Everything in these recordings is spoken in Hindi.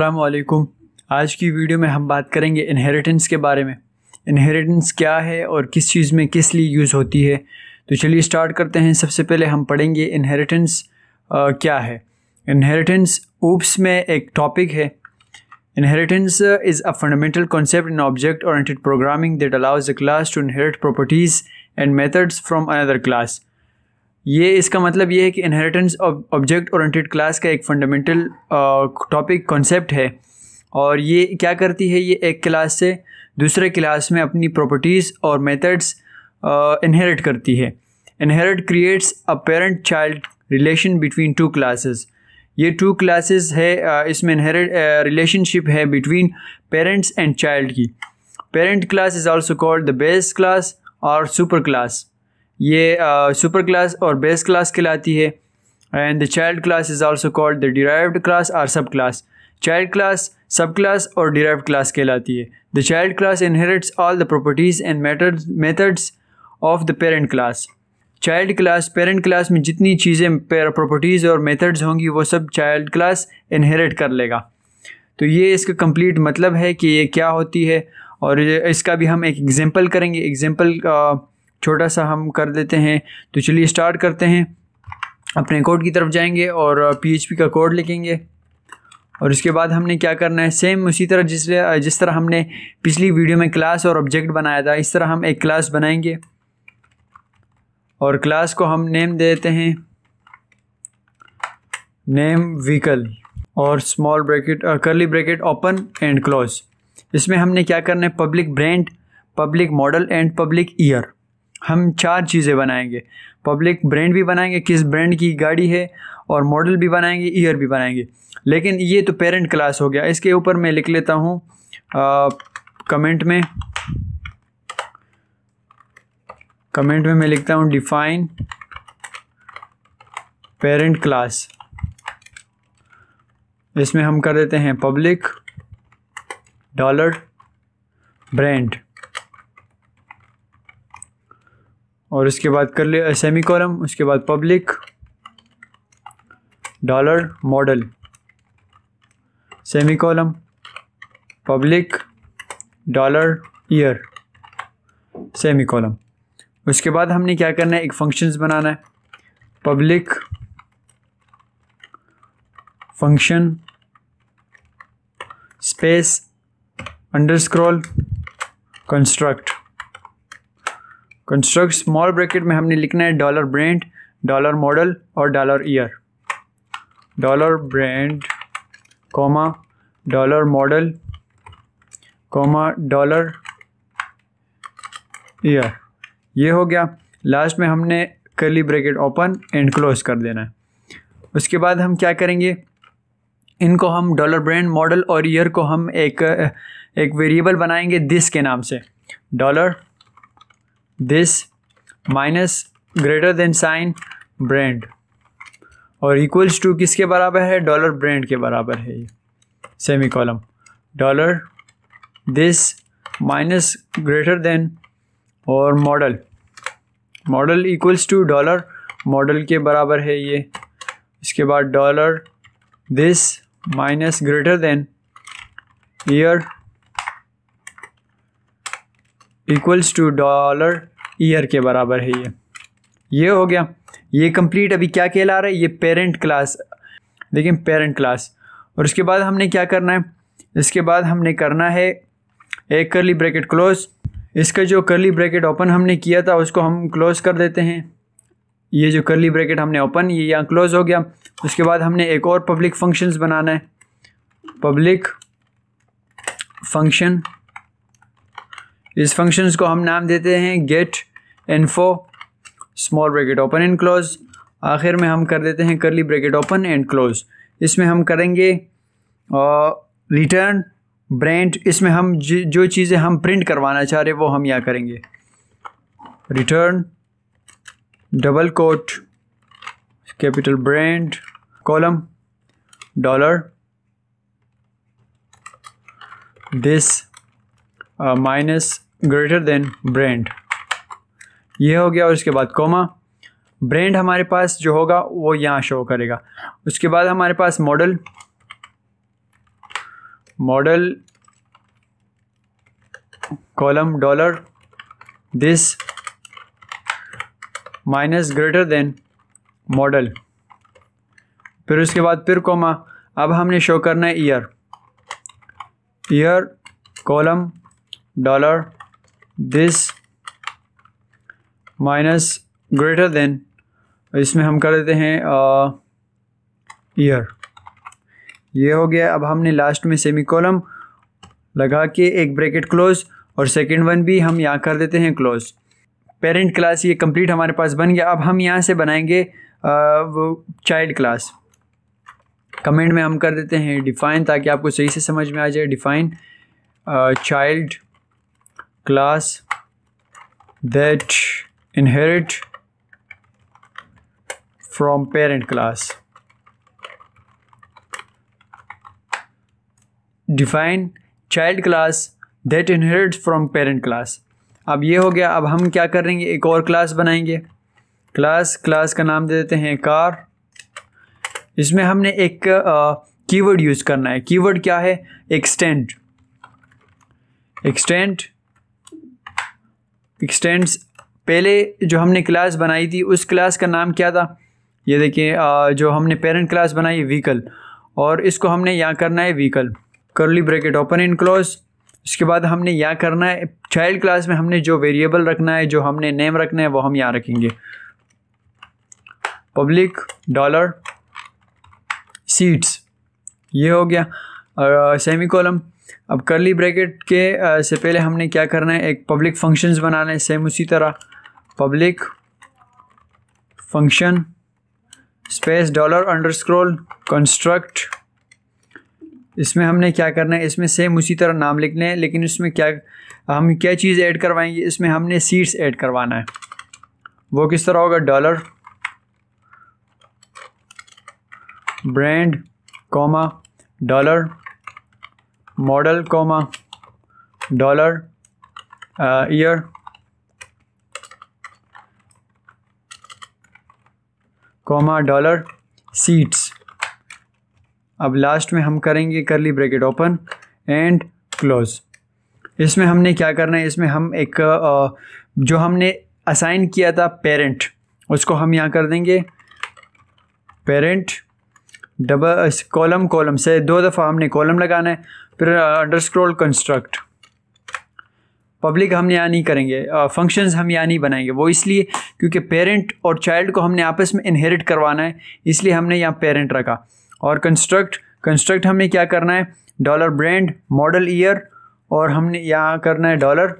असलकुम आज की वीडियो में हम बात करेंगे इनहेरिटेंस के बारे में इनहेरिटेंस क्या है और किस चीज़ में किस लिए यूज़ होती है तो चलिए स्टार्ट करते हैं सबसे पहले हम पढ़ेंगे इनहेरिटेंस क्या है इनहेरिटेंस ओप्स में एक टॉपिक है inheritance is a fundamental concept in object और programming that allows a class to inherit properties and methods from another class ये इसका मतलब ये है कि इनहेरिटेंस ऑब्जेक्ट ओरिएंटेड क्लास का एक फंडामेंटल टॉपिक कॉन्सेप्ट है और ये क्या करती है ये एक क्लास से दूसरे क्लास में अपनी प्रॉपर्टीज़ और मेथड्स इनहेरिट करती है inherit creates a parent child relation between two classes ये टू क्लासेस है इसमें इनहेरिट रिलेशनशिप है बिटवीन पेरेंट्स एंड चाइल्ड की parent class is also called the base class और सुपर क्लास ये सुपर क्लास और बेस क्लास कहलाती है and the child class is also called the derived class और sub class child class sub class और डिराइव क्लास कहलाती है the child class inherits all the properties and methods of the parent class child class parent class में जितनी चीज़ें प्रॉपर्टीज़ और मेथड्स होंगी वो सब चाइल्ड क्लास इनहेरिट कर लेगा तो ये इसका कंप्लीट मतलब है कि ये क्या होती है और इसका भी हम एक एग्जांपल करेंगे एग्ज़ाम्पल छोटा सा हम कर देते हैं तो चलिए स्टार्ट करते हैं अपने कोड की तरफ जाएंगे और पी का कोड लिखेंगे और इसके बाद हमने क्या करना है सेम उसी तरह जिस जिस तरह हमने पिछली वीडियो में क्लास और ऑब्जेक्ट बनाया था इस तरह हम एक क्लास बनाएंगे और क्लास को हम नेम दे देते हैं नेम व्हीकल और small bracket curly bracket open and close इसमें हमने क्या करना है public brand public model and public year हम चार चीज़ें बनाएंगे पब्लिक ब्रांड भी बनाएंगे किस ब्रांड की गाड़ी है और मॉडल भी बनाएंगे ईयर भी बनाएंगे लेकिन ये तो पेरेंट क्लास हो गया इसके ऊपर मैं लिख लेता हूँ कमेंट में कमेंट में मैं लिखता हूँ डिफाइन पेरेंट क्लास इसमें हम कर देते हैं पब्लिक डॉलर ब्रांड और उसके बाद कर ले सेमी कॉलम उसके बाद public dollar model semi column public dollar year semi column उसके बाद हमने क्या करना है एक फंक्शंस बनाना है public function space scroll construct construct small bracket में हमने लिखना है डॉलर ब्रांड डॉलर मॉडल और dollar year dollar brand comma dollar model comma dollar year ये हो गया लास्ट में हमने कली ब्रैकेट ओपन एंड क्लोज कर देना है उसके बाद हम क्या करेंगे इनको हम डॉलर ब्रांड मॉडल और ईयर को हम एक एक वेरिएबल बनाएंगे दिस के नाम से dollar this minus greater than sign brand और इक्वल्स टू किसके बराबर है डॉलर ब्रेंड के बराबर है ये semi column dollar this minus greater than और model model equals to dollar model के बराबर है ये इसके बाद dollar this minus greater than year equals to dollar year के बराबर है ये ये हो गया ये कंप्लीट अभी क्या कहला रहा है ये पेरेंट क्लास देखिए पेरेंट क्लास और उसके बाद हमने क्या करना है इसके बाद हमने करना है एक करली ब्रैकेट क्लोज इसका जो करली ब्रैकेट ओपन हमने किया था उसको हम क्लोज कर देते हैं ये जो करली ब्रैकेट हमने ओपन ये यहाँ क्लोज हो गया उसके बाद हमने एक और पब्लिक फंक्शंस बनाना है पब्लिक फंक्शन इस फंक्शंस को हम नाम देते हैं get info small bracket open and close आखिर में हम कर देते हैं करली ब्रैकेट ओपन एंड क्लोज इसमें हम करेंगे रिटर्न ब्रांड इसमें हम जो चीज़ें हम प्रिंट करवाना चाह रहे वो हम यहाँ करेंगे return double quote capital brand column dollar this minus greater than brand ये हो गया और उसके बाद कोमा ब्रांड हमारे पास जो होगा वो यहाँ शो करेगा उसके बाद हमारे पास model model column dollar this minus greater than model फिर उसके बाद फिर कोमा अब हमने शो करना है year year column dollar this minus greater than इसमें हम कर देते हैं ईयर uh, ये हो गया अब हमने लास्ट में सेमी कॉलम लगा के एक ब्रैकेट क्लोज और सेकेंड वन भी हम यहाँ कर देते हैं क्लोज पेरेंट क्लास ये कंप्लीट हमारे पास बन गया अब हम यहाँ से बनाएंगे चाइल्ड क्लास कमेंट में हम कर देते हैं डिफ़ाइन ताकि आपको सही से समझ में आ जाए define child class that inherit from parent class define child class that inherits from parent class अब ये हो गया अब हम क्या करेंगे एक और क्लास बनाएंगे क्लास क्लास का नाम दे देते हैं कार इसमें हमने एक कीवर्ड यूज़ करना है कीवर्ड क्या है एक्सटेंड एक्सटेंड एक्सटेंड्स पहले जो हमने क्लास बनाई थी उस क्लास का नाम क्या था ये देखिए जो हमने पेरेंट क्लास बनाई व्हीकल और इसको हमने यहाँ करना है व्हीकल करली ब्रैकेट ओपन इन क्लोज इसके बाद हमने यहाँ करना है चाइल्ड क्लास में हमने जो वेरिएबल रखना है जो हमने नेम रखना है वो हम यहाँ रखेंगे पब्लिक डॉलर सीट्स ये हो गया और सेमी कॉलम अब करली ब्रैकेट के से पहले हमने क्या करना है एक पब्लिक फंक्शंस बनाना है सेम उसी तरह public function space dollar underscore construct इसमें हमने क्या करना है इसमें सेम उसी तरह नाम लिखने हैं लेकिन इसमें क्या हम क्या चीज़ ऐड करवाएंगे इसमें हमने सीट्स ऐड करवाना है वो किस तरह होगा dollar brand comma dollar model comma dollar year comma dollar seats अब लास्ट में हम करेंगे करली ब्रैकेट ओपन एंड क्लोज इसमें हमने क्या करना है इसमें हम एक जो हमने असाइन किया था पेरेंट उसको हम यहाँ कर देंगे पेरेंट डबल कॉलम कॉलम से दो दफ़ा हमने कॉलम लगाना है फिर अंडर स्क्रोल कंस्ट्रक्ट पब्लिक हम यहाँ नहीं करेंगे फंक्शन हम यहाँ नहीं बनाएंगे वो इसलिए क्योंकि पेरेंट और चाइल्ड को हमने आपस में इनहेरिट करवाना है इसलिए हमने यहाँ पेरेंट रखा और कंस्ट्रक्ट कंस्ट्रक्ट हमने क्या करना है डॉलर ब्रांड मॉडल ईयर और हमने यहाँ करना है dollar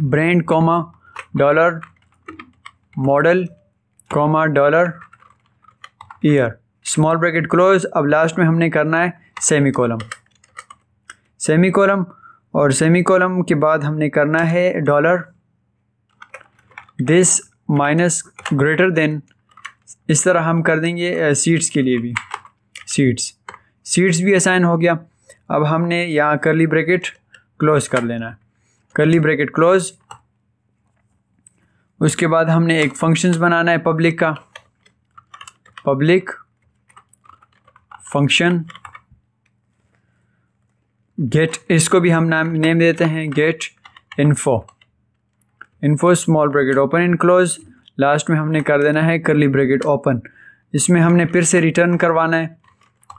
brand comma dollar model comma dollar year small bracket close अब लास्ट में हमने करना है सेमी कॉलम सेमी कॉलम और सेमी कॉलम के बाद हमने करना है dollar this minus greater than इस तरह हम कर देंगे सीट्स के लिए भी सीट्स सीट्स भी असाइन हो गया अब हमने यहाँ करली ब्रैकेट क्लोज कर लेना है करली ब्रैकेट क्लोज उसके बाद हमने एक फंक्शंस बनाना है पब्लिक का पब्लिक फंक्शन गेट इसको भी हम नाम नेम देते हैं get info info small bracket open and close last में हमने कर देना है करली ब्रैकेट ओपन इसमें हमने फिर से रिटर्न करवाना है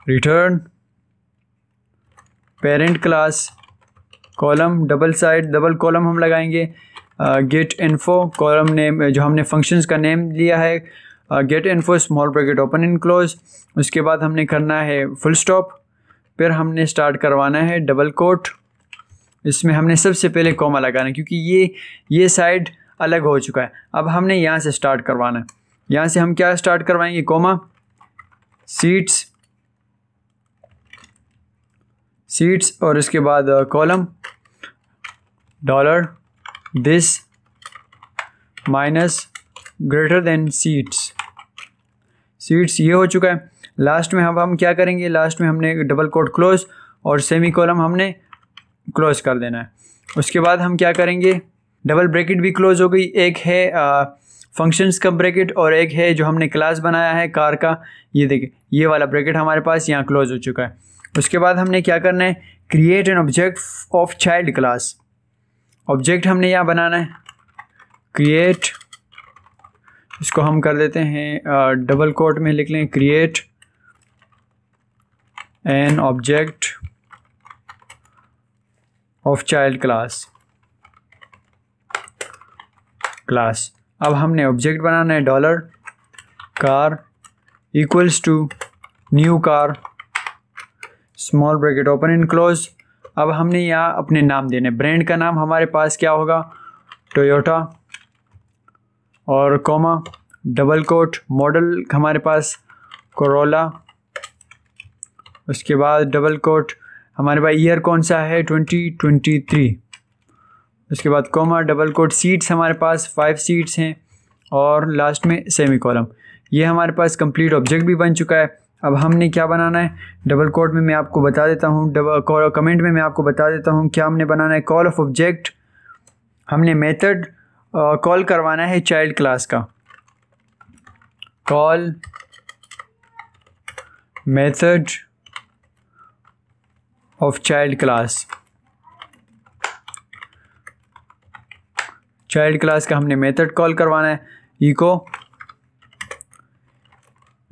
return parent class column double side double column हम लगाएंगे गेट इन्फो कॉलम नेम जो हमने फंक्शंस का नेम लिया है get info small bracket open and close उसके बाद हमने करना है फुल स्टॉप फिर हमने स्टार्ट करवाना है डबल कोट इसमें हमने सबसे पहले कोमा लगाना है क्योंकि ये ये साइड अलग हो चुका है अब हमने यहाँ से स्टार्ट करवाना है यहाँ से हम क्या स्टार्ट करवाएंगे कोमा सीट्स सीट्स और इसके बाद column dollar this minus greater than seats seats ये हो चुका है लास्ट में हम हम क्या करेंगे लास्ट में हमने डबल कोट क्लोज और सेमी कॉलम हमने क्लोज कर देना है उसके बाद हम क्या करेंगे डबल ब्रैकेट भी क्लोज हो गई एक है फंक्शंस का ब्रैकेट और एक है जो हमने क्लास बनाया है कार का ये देखिए ये वाला ब्रैकेट हमारे पास यहाँ क्लोज हो चुका है उसके बाद हमने क्या करना है create an object of child class object हमने यहाँ बनाना है क्रिएट इसको हम कर देते हैं डबल कोट में लिख लें create an object of child class class अब हमने ऑब्जेक्ट बनाना है dollar car equals to new car small bracket open and close अब हमने यहाँ अपने नाम देने ब्रांड का नाम हमारे पास क्या होगा टोयोटा और कोमा डबल कोट मॉडल हमारे पास कोरोला उसके बाद डबल कोट हमारे पास ईयर कौन सा है ट्वेंटी ट्वेंटी थ्री उसके बाद कॉमा डबल कोट सीट्स हमारे पास फाइव सीट्स हैं और लास्ट में सेमी कॉलम ये हमारे पास कंप्लीट ऑब्जेक्ट भी बन चुका है अब हमने क्या बनाना है डबल कोट में मैं आपको बता देता हूँ डबल कमेंट में मैं आपको बता देता हूँ क्या हमने बनाना है कॉल ऑफ ऑब्जेक्ट हमने मेथड कॉल करवाना है चाइल्ड क्लास का call method of child class child class का हमने मेथड कॉल करवाना है echo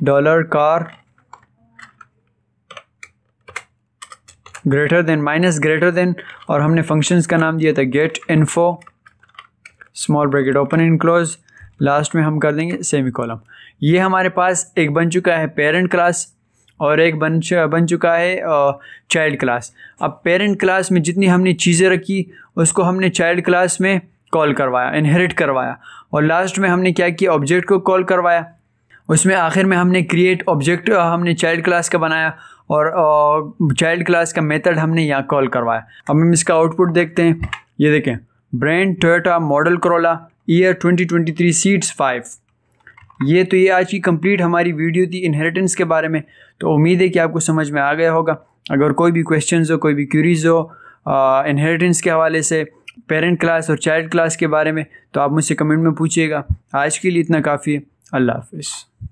dollar car greater than minus greater than और हमने functions का नाम दिया था get info small bracket open and close last में हम कर देंगे सेमी कॉलम ये हमारे पास एक बन चुका है पेरेंट क्लास और एक बन बन चुका है चाइल्ड क्लास अब पेरेंट क्लास में जितनी हमने चीज़ें रखी उसको हमने चाइल्ड क्लास में कॉल करवाया इनहेरिट करवाया और लास्ट में हमने क्या किया ऑब्जेक्ट को कॉल करवाया उसमें आखिर में हमने क्रिएट ऑब्जेक्ट हमने चाइल्ड क्लास का बनाया और चाइल्ड क्लास का मेथड हमने यहाँ कॉल करवाया अब हम इसका आउटपुट देखते हैं ये देखें brand Toyota model Corolla year 2023 seats five ये तो ये आज की कंप्लीट हमारी वीडियो थी इनहेरिटेंस के बारे में तो उम्मीद है कि आपको समझ में आ गया होगा अगर कोई भी क्वेश्चन हो कोई भी क्यूरीज हो इनहेरिटेंस के हवाले से पेरेंट क्लास और चाइल्ड क्लास के बारे में तो आप मुझसे कमेंट में पूछिएगा आज के लिए इतना काफ़ी है अल्लाह हाफिज़